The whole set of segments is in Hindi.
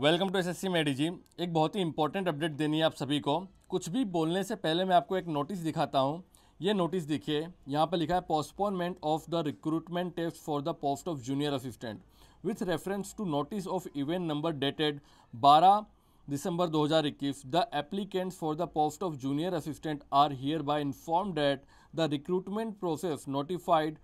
वेलकम टू एसएससी मेडी जी एक बहुत ही इंपॉर्टेंट अपडेट देनी है आप सभी को कुछ भी बोलने से पहले मैं आपको एक नोटिस दिखाता हूँ ये नोटिस देखिए यहाँ पर लिखा है postponement of the recruitment test for the post of junior assistant with reference to notice of event number dated 12 December 2021 the applicants for the post of junior assistant are here bye inform date the recruitment process notified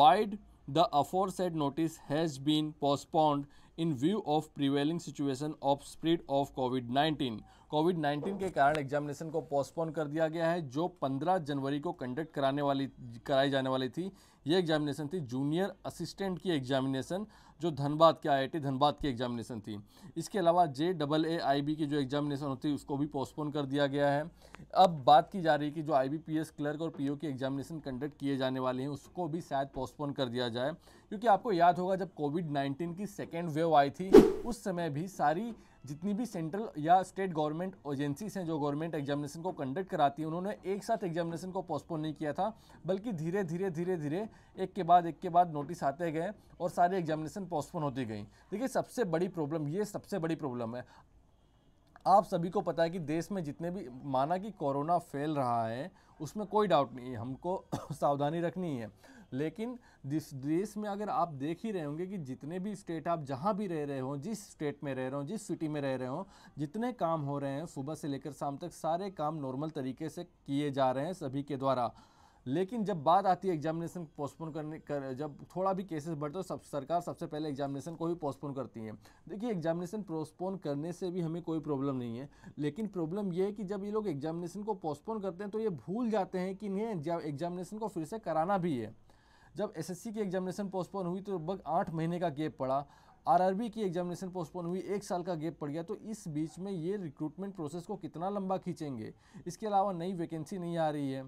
wide the अफोर said notice has been postponed in view of prevailing situation of spread of COVID-19 Covid 19 के कारण एग्जामिनेशन को पोस्टपोन कर दिया गया है जो 15 जनवरी को कंडक्ट कराने वाली कराई जाने वाली थी ये एग्जामिनेशन थी जूनियर असिस्टेंट की एग्जामिनेशन जो धनबाद के आई धनबाद की एग्जामिनेशन थी इसके अलावा जे डबल ए आई बी की जो एग्जामिनेशन होती है उसको भी पोस्टपोन कर दिया गया है अब बात की जा रही है कि जो I B P S clerk और पी ओ की एग्जामिनेशन कंडक्ट किए जाने वाले हैं उसको भी शायद पोस्टपोन कर दिया जाए क्योंकि आपको याद होगा जब कोविड नाइन्टीन की सेकेंड वेव आई थी उस समय भी सारी जितनी भी सेंट्रल या स्टेट गवर्नमेंट एजेंसीज हैं जो गवर्नमेंट एग्जामिनेशन को कंडक्ट कराती हैं उन्होंने एक साथ एग्जामिनेशन को पोस्टपोन नहीं किया था बल्कि धीरे धीरे धीरे धीरे एक के बाद एक के बाद नोटिस आते गए और सारे एग्जामिनेशन पोस्टपोन होती गई देखिए सबसे बड़ी प्रॉब्लम ये सबसे बड़ी प्रॉब्लम है आप सभी को पता है कि देश में जितने भी माना कि कोरोना फैल रहा है उसमें कोई डाउट नहीं है हमको सावधानी रखनी है लेकिन जिस देश में अगर आप देख ही रहे होंगे कि जितने भी स्टेट आप जहाँ भी रह रहे हो जिस स्टेट में रह रहे हो जिस सिटी में रह रहे हो जितने काम हो रहे हैं सुबह से लेकर शाम तक सारे काम नॉर्मल तरीके से किए जा रहे हैं सभी के द्वारा लेकिन जब बात आती है एग्जामिनेशन पोस्टपोन करने कर जब थोड़ा भी केसेस बढ़ते हो तो सब सरकार सबसे पहले एग्जामिनेशन को ही पोस्टपोन करती है देखिए एग्जामिनेशन पोस्टपोन करने से भी हमें कोई प्रॉब्लम नहीं है लेकिन प्रॉब्लम यह है कि जब ये लोग एग्जामिनेशन को पोस्टपोन करते हैं तो ये भूल जाते हैं कि इन्हें एग्जामिनेशन को फिर से कराना भी है जब एस की एग्जामिनेशन पोस्टपोन हुई तो लगभग आठ महीने का गेप पड़ा आरआरबी की एग्जामिनेशन पोस्टपोन हुई एक साल का गैप पड़ गया तो इस बीच में ये रिक्रूटमेंट प्रोसेस को कितना लंबा खींचेंगे इसके अलावा नई वैकेंसी नहीं आ रही है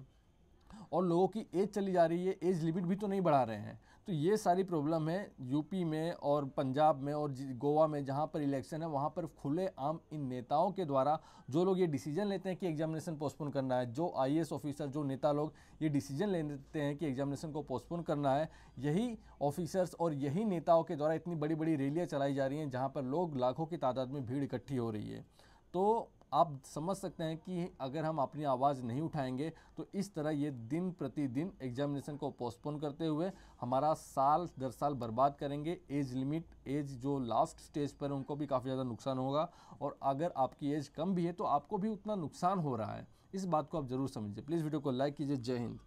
और लोगों की एज चली जा रही है एज लिमिट भी तो नहीं बढ़ा रहे हैं तो ये सारी प्रॉब्लम है यूपी में और पंजाब में और गोवा में जहाँ पर इलेक्शन है वहाँ पर खुले आम इन नेताओं के द्वारा जो लोग ये डिसीजन लेते हैं कि एग्जामिनेशन पोस्टपोन करना है जो आईएएस ऑफिसर जो नेता लोग ये डिसीजन लेते हैं कि एग्जामिनेशन को पोस्टपोन करना है यही ऑफिसर्स और यही नेताओं के द्वारा इतनी बड़ी बड़ी रैलियाँ चलाई जा रही हैं जहाँ पर लोग लाखों की तादाद में भीड़ इकट्ठी हो रही है तो आप समझ सकते हैं कि अगर हम अपनी आवाज़ नहीं उठाएंगे तो इस तरह ये दिन प्रतिदिन एग्जामिनेशन को पोस्टपोन करते हुए हमारा साल दर साल बर्बाद करेंगे एज लिमिट एज जो लास्ट स्टेज पर उनको भी काफ़ी ज़्यादा नुकसान होगा और अगर आपकी एज कम भी है तो आपको भी उतना नुकसान हो रहा है इस बात को आप ज़रूर समझिए प्लीज़ वीडियो को लाइक कीजिए जय हिंद